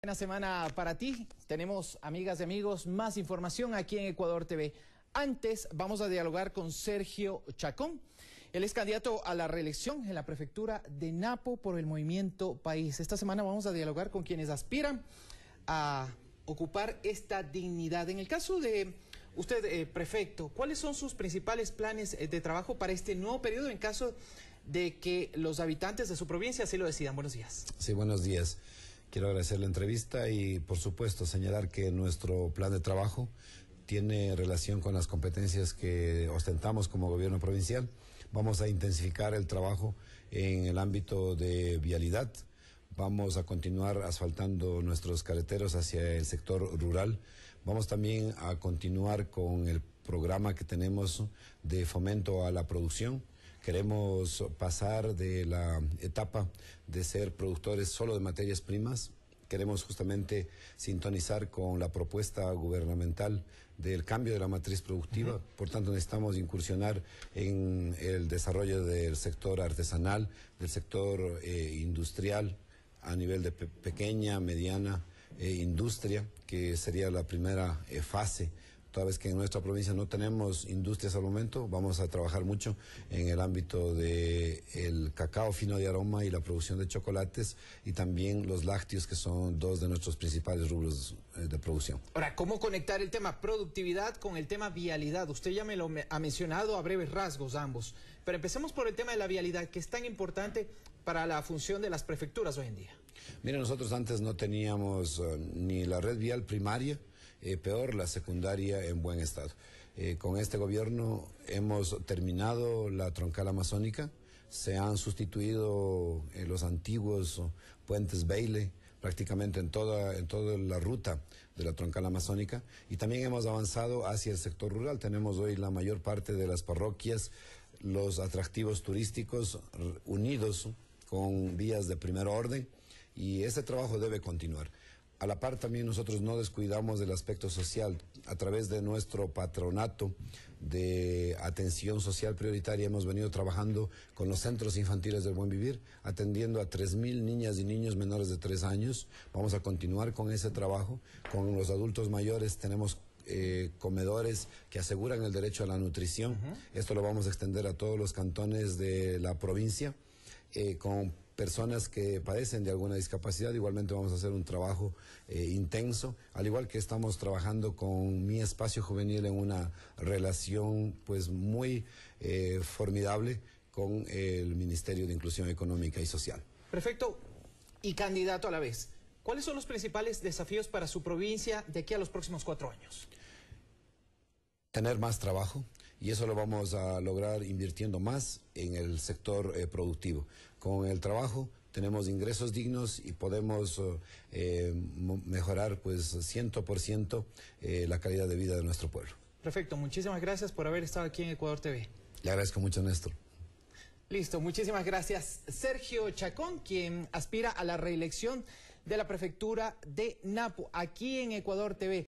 Buena semana para ti. Tenemos, amigas y amigos, más información aquí en Ecuador TV. Antes vamos a dialogar con Sergio Chacón. Él es candidato a la reelección en la prefectura de Napo por el movimiento País. Esta semana vamos a dialogar con quienes aspiran a ocupar esta dignidad. En el caso de usted, eh, prefecto, ¿cuáles son sus principales planes eh, de trabajo para este nuevo periodo en caso de que los habitantes de su provincia así lo decidan? Buenos días. Sí, buenos días. Quiero agradecer la entrevista y, por supuesto, señalar que nuestro plan de trabajo tiene relación con las competencias que ostentamos como gobierno provincial. Vamos a intensificar el trabajo en el ámbito de vialidad. Vamos a continuar asfaltando nuestros carreteros hacia el sector rural. Vamos también a continuar con el programa que tenemos de fomento a la producción Queremos pasar de la etapa de ser productores solo de materias primas queremos justamente sintonizar con la propuesta gubernamental del cambio de la matriz productiva. Por tanto, necesitamos incursionar en el desarrollo del sector artesanal, del sector eh, industrial a nivel de pequeña, mediana eh, industria, que sería la primera eh, fase toda vez que en nuestra provincia no tenemos industrias al momento, vamos a trabajar mucho en el ámbito de el cacao fino de aroma y la producción de chocolates y también los lácteos que son dos de nuestros principales rubros eh, de producción. Ahora, ¿cómo conectar el tema productividad con el tema vialidad? Usted ya me lo ha mencionado a breves rasgos ambos, pero empecemos por el tema de la vialidad que es tan importante para la función de las prefecturas hoy en día. Mire, nosotros antes no teníamos eh, ni la red vial primaria eh, peor la secundaria en buen estado. Eh, con este gobierno hemos terminado la troncal amazónica, se han sustituido eh, los antiguos puentes Baile prácticamente en toda, en toda la ruta de la troncal amazónica y también hemos avanzado hacia el sector rural. Tenemos hoy la mayor parte de las parroquias, los atractivos turísticos unidos con vías de primer orden y ese trabajo debe continuar. A la par también nosotros no descuidamos del aspecto social. A través de nuestro patronato de atención social prioritaria hemos venido trabajando con los centros infantiles del buen vivir, atendiendo a 3.000 niñas y niños menores de 3 años. Vamos a continuar con ese trabajo. Con los adultos mayores tenemos eh, comedores que aseguran el derecho a la nutrición. Esto lo vamos a extender a todos los cantones de la provincia. Eh, personas que padecen de alguna discapacidad. Igualmente vamos a hacer un trabajo eh, intenso, al igual que estamos trabajando con mi espacio juvenil en una relación pues muy eh, formidable con el Ministerio de Inclusión Económica y Social. Perfecto. Y candidato a la vez, ¿cuáles son los principales desafíos para su provincia de aquí a los próximos cuatro años? Tener más trabajo, y eso lo vamos a lograr invirtiendo más en el sector eh, productivo. Con el trabajo tenemos ingresos dignos y podemos oh, eh, mejorar pues 100% ciento eh, la calidad de vida de nuestro pueblo. Perfecto, muchísimas gracias por haber estado aquí en Ecuador TV. Le agradezco mucho, Néstor. Listo, muchísimas gracias. Sergio Chacón, quien aspira a la reelección de la prefectura de Napo, aquí en Ecuador TV.